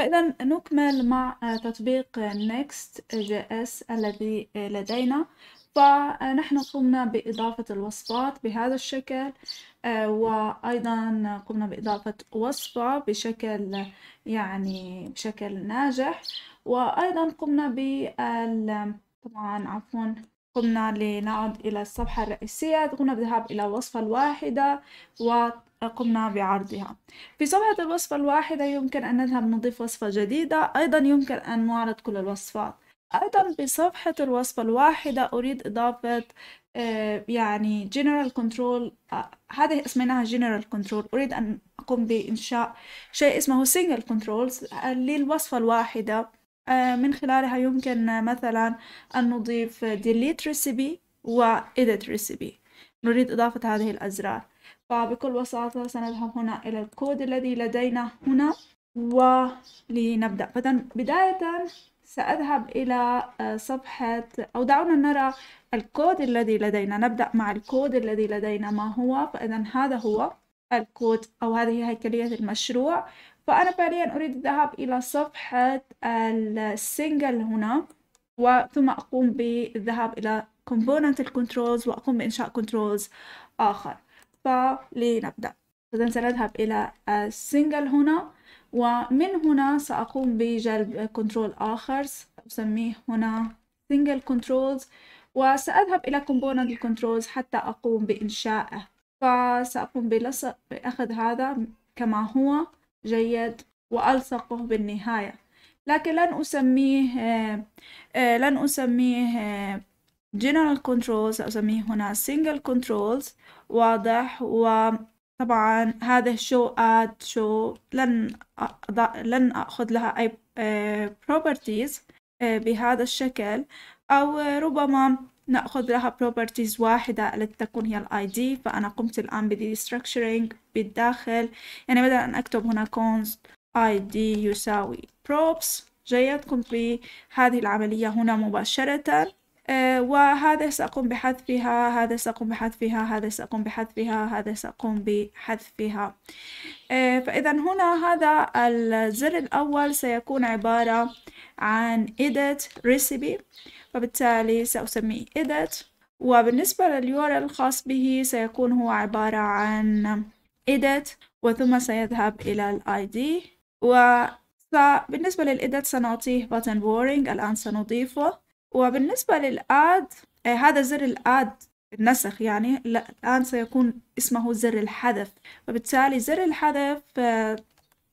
فإذا نكمل مع آه، تطبيق جي اس الذي آه، لدينا فنحن قمنا بإضافة الوصفات بهذا الشكل آه، وأيضا قمنا بإضافة وصفة بشكل يعني بشكل ناجح وأيضا قمنا بال طبعا عفوا قمنا لنعد إلى الصفحة الرئيسية قمنا بالذهاب إلى الوصفة الواحدة وقمنا بعرضها في صفحة الوصفة الواحدة يمكن أن نذهب نضيف وصفة جديدة أيضا يمكن أن نعرض كل الوصفات أيضا بصفحة الوصفة الواحدة أريد إضافة آه، يعني general control آه، هذه اسمناها general control أريد أن أقوم بإنشاء شيء اسمه single controls آه، للوصفة الواحدة آه، من خلالها يمكن مثلا أن نضيف delete recipe و edit recipe نريد إضافة هذه الأزرار فبكل بساطة سنذهب هنا إلى الكود الذي لدينا هنا ولنبدأ بداية سأذهب إلى آه، صفحة أو دعونا نرى الكود الذي لدينا نبدأ مع الكود الذي لدينا ما هو فإذا هذا هو الكود أو هذه هيكلية المشروع فأنا فعليا أريد الذهاب إلى صفحة السنجل هنا وثم أقوم بالذهاب إلى component الكنترولز وأقوم بإنشاء كنترولز آخر فلنبدأ إذا سنذهب إلى السنجل هنا ومن هنا سأقوم بجلب كنترول آخر سأسميه هنا single controls وسأذهب إلى component الكنترولز حتى أقوم بإنشائه فسأقوم بلصق بأخذ هذا كما هو جيد وألصقه بالنهاية لكن لن أسميه آه، آه، لن أسميه آه، general controls سأسميه هنا single controls واضح وطبعا هذا show add show لن أضع لن أخذ لها أي properties بهذا الشكل أو ربما نأخذ لها properties واحدة التي تكون هي الID ID فأنا قمت الآن بـ destructuring بالداخل يعني بدل أن أكتب هنا const ID يساوي props جيد قمت بهذه العملية هنا مباشرة آه، وهذا سأقوم بحذفها هذا سأقوم بحذفها هذا سأقوم بحذفها هذا سأقوم بحذفها آه، فإذا هنا هذا الزر الأول سيكون عبارة عن edit recipe فبالتالي سأسميه edit وبالنسبة لليور الخاص به سيكون هو عبارة عن edit وثم سيذهب إلى ال ID فبالنسبة للإدت سنعطيه button boring الآن سنضيفه وبالنسبة للآد آه هذا زر الآد النسخ يعني لا الآن سيكون اسمه زر الحذف وبالتالي زر الحذف آه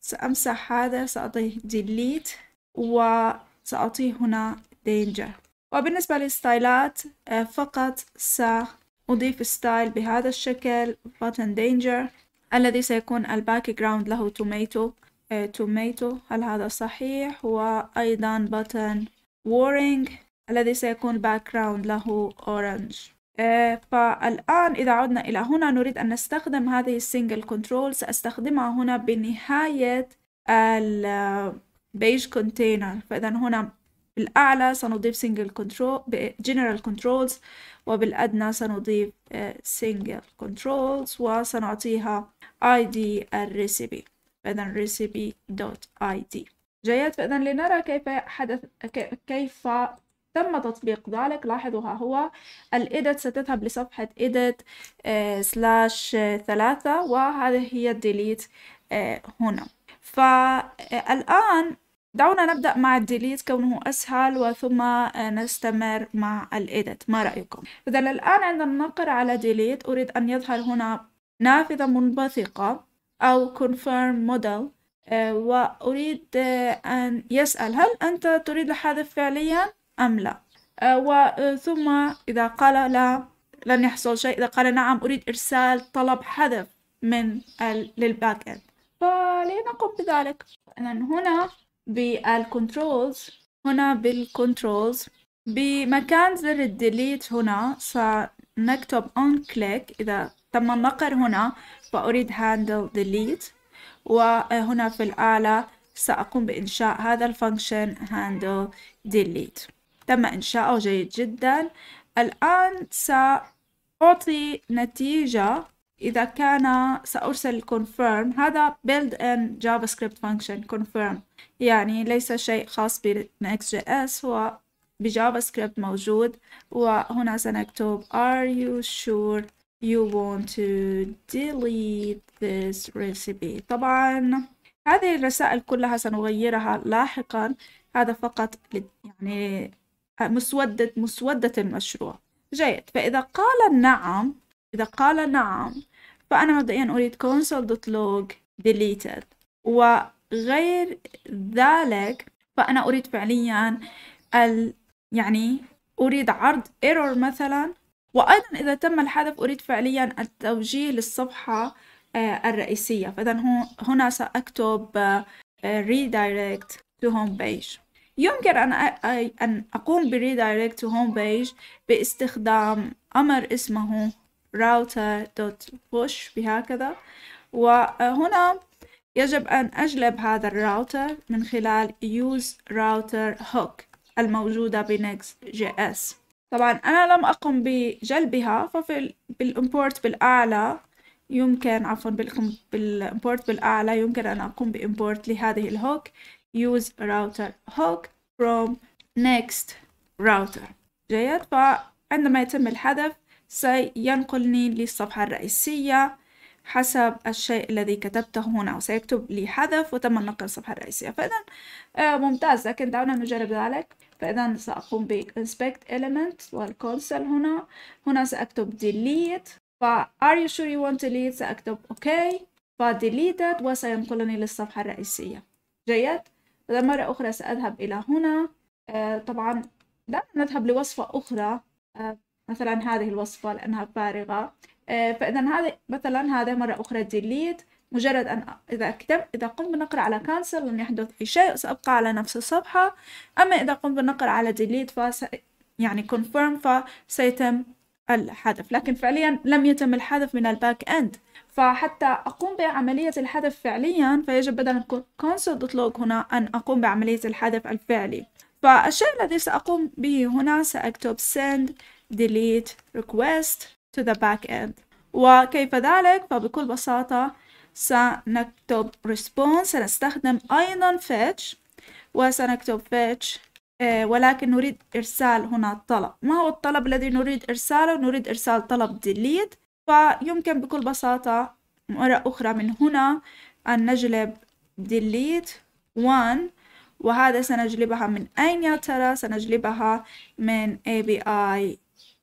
سأمسح هذا سأعطيه ديليت وسأعطيه هنا danger وبالنسبة للستايلات آه فقط سأضيف ستايل بهذا الشكل button danger الذي سيكون الباك جراوند له توميتو توميتو آه، هل هذا صحيح وأيضا button warning الذي سيكون background جراوند له orange آه، فالآن إذا عدنا إلى هنا نريد أن نستخدم هذه single كنترول سأستخدمها هنا بنهاية البيج كونتينر آه، فإذا هنا بالأعلى سنضيف سنجل كنترول جنرال كنترولز وبالأدنى سنضيف سنجل آه، كنترولز وسنعطيها ID الريسيبي فإذا recipe.id جيد فإذا لنرى كيف حدث كيف تم تطبيق ذلك لاحظوا ها هو الإيدت ستذهب لصفحة إيدت سلاش آه، آه، ثلاثة وهذه هي الديليت آه، هنا فالآن دعونا نبدأ مع الديليت كونه أسهل وثم نستمر مع الإيدت ما رأيكم؟ إذا الآن عندما نقر على ديليت أريد أن يظهر هنا نافذة منبثقة أو confirm model وأريد أن يسأل هل أنت تريد الحذف فعليا؟ أم لا آه، وثم آه، إذا قال لا لن يحصل شيء إذا قال نعم أريد إرسال طلب حذف من للباك إند فلنقم بذلك إذا هنا بالكنترولز هنا بالكنترولز بمكان زر الديليت هنا سنكتب on click إذا تم النقر هنا فأريد handle delete وهنا آه، في الأعلى سأقوم بإنشاء هذا الفانكشن handle delete تم إنشاؤه جيد جدا الآن سأعطي نتيجة إذا كان سأرسل confirm هذا build in JavaScript function confirm يعني ليس شيء خاص ب Next.js هو بجافا سكريبت موجود وهنا سنكتب are you sure you want to delete this recipe طبعا هذه الرسائل كلها سنغيرها لاحقا هذا فقط يعني مسودة مسودة المشروع جيد فإذا قال نعم إذا قال نعم فأنا مبدئيا أريد console.log deleted وغير ذلك فأنا أريد فعليا ال يعني أريد عرض error مثلا وأيضا إذا تم الحذف أريد فعليا التوجيه للصفحة آه، الرئيسية فإذا هنا سأكتب آه، redirect to home page يمكن أن أن أقوم بريدايركت هوم بيج باستخدام أمر اسمه router.push بهكذا وهنا يجب أن أجلب هذا الراوتر من خلال use router hook الموجودة بنكس جي اس طبعا أنا لم أقم بجلبها بالإمبورت بالأعلى يمكن عفوا بالإمبورت بالأعلى يمكن أن أقوم بإمبورت لهذه الهوك use router hook from next router جيد فعندما يتم الحذف سينقلني للصفحة الرئيسية حسب الشيء الذي كتبته هنا وسيكتب لي حذف وتم النقل الصفحة الرئيسية فإذا آه، ممتاز لكن دعونا نجرب ذلك فإذا سأقوم ب inspect element والكونسل هنا هنا سأكتب delete ف are you sure you want to delete سأكتب OK ف deleted وسينقلني للصفحة الرئيسية جيد مرة أخرى سأذهب إلى هنا آه، طبعا لا نذهب لوصفة أخرى آه، مثلا هذه الوصفة لأنها فارغة آه، فإذا هذه مثلا هذا مرة أخرى ديليت مجرد أن إذا كتبت إذا قمت بالنقر على كانسل لم يحدث أي شيء سأبقى على نفس الصفحة أما إذا قمت بالنقر على ديليت فس يعني كونفيرم فسيتم الحذف لكن فعليا لم يتم الحذف من الباك اند فحتى أقوم بعملية الحذف فعليا فيجب بدل console.log هنا أن أقوم بعملية الحذف الفعلي فالشيء الذي سأقوم به هنا سأكتب send delete request to the back end وكيف ذلك فبكل بساطة سنكتب response سنستخدم أيضا fetch وسنكتب fetch آه، ولكن نريد إرسال هنا الطلب ما هو الطلب الذي نريد إرساله؟ نريد إرسال طلب delete فيمكن بكل بساطة مرة أخرى من هنا أن نجلب delete one وهذا سنجلبها من أين يا ترى؟ سنجلبها من ABI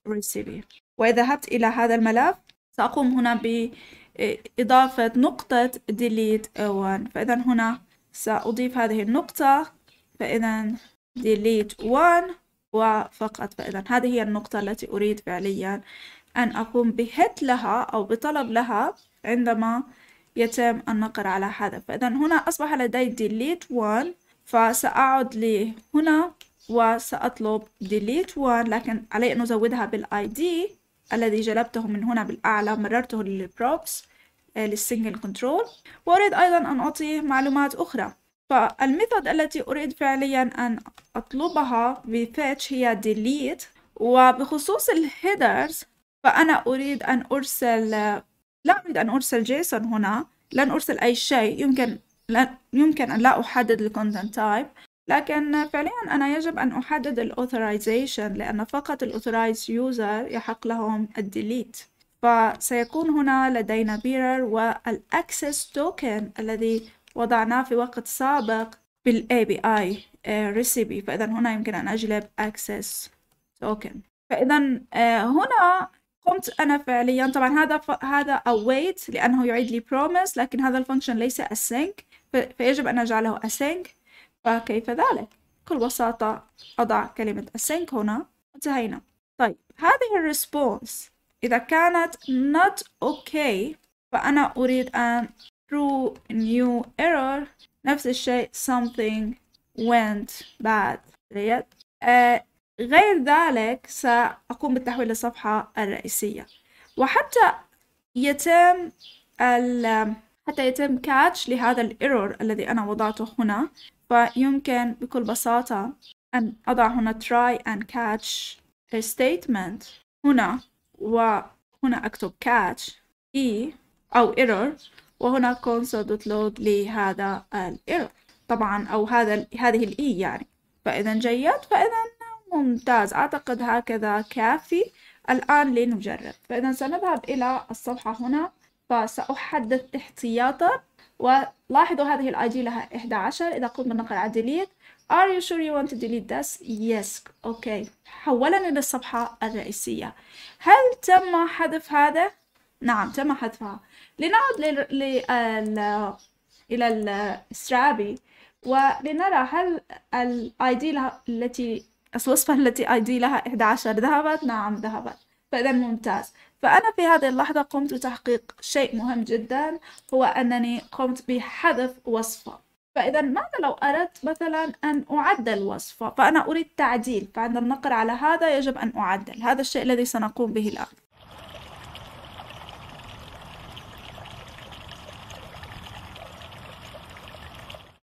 receive وإذا ذهبت إلى هذا الملف سأقوم هنا بإضافة نقطة delete one فإذا هنا سأضيف هذه النقطة فإذا delete one وفقط فإذا هذه هي النقطة التي أريد فعليا أن أقوم بهت لها أو بطلب لها عندما يتم النقر على هذا فإذا هنا أصبح لدي delete one فسأعد لهنا وسأطلب delete one لكن علي أن أزودها بالid الذي جلبته من هنا بالأعلى مررته للبروبس للسنجل كنترول وأريد أيضا أن أعطي معلومات أخرى فالميثود التي أريد فعليا أن أطلبها بفetch هي delete وبخصوص الهيدرز فأنا أريد أن أرسل لا أريد أن أرسل جيسون هنا لن أرسل أي شيء يمكن لن... يمكن أن لا أحدد الكونتنت تايب لكن فعليا أنا يجب أن أحدد الأوثرايزيشن لأن فقط الأوثرايز يوزر يحق لهم الديليت فسيكون هنا لدينا بيرر والأكسس توكن الذي وضعناه في وقت سابق بال ABI recipe فإذا هنا يمكن أن أجلب access token فإذا آه، هنا قمت انا فعليا طبعا هذا ف... هذا await لانه يعيد لي promise لكن هذا الفانكشن ليس async ف... فيجب ان اجعله async فكيف ذلك بكل بساطة أضع كلمة async هنا انتهينا طيب هذه response إذا كانت not okay فأنا أريد أن true new error نفس الشيء something went bad غير ذلك سأقوم بالتحويل للصفحة الرئيسية وحتى يتم ال حتى يتم كاتش لهذا الايرور الذي أنا وضعته هنا فيمكن بكل بساطة أن أضع هنا try and catch statement هنا وهنا أكتب catch e أو error وهنا console.log لهذا الايرور طبعا أو هذا هذه الإي e يعني فإذا جيد فإذا ممتاز أعتقد هكذا كافي الآن لنجرب فإذا سنذهب إلى الصفحة هنا فسأحدد احتياطا ولاحظوا هذه الاي دي لها 11 إذا قمت بالنقر على delete Are you sure you want to delete this? Yes. أوكي okay. حولني للصفحة الرئيسية هل تم حذف هذا؟ نعم تم حذفها لنعد ل... ل... إلى السرابي ولنرى هل الاي دي التي الوصفة التي أيدي لها 11 ذهبت نعم ذهبت فإذا ممتاز فأنا في هذه اللحظة قمت بتحقيق شيء مهم جدا هو أنني قمت بحذف وصفة فإذا ماذا لو أردت مثلا أن أعدل وصفة فأنا أريد تعديل فعند النقر على هذا يجب أن أعدل هذا الشيء الذي سنقوم به الآن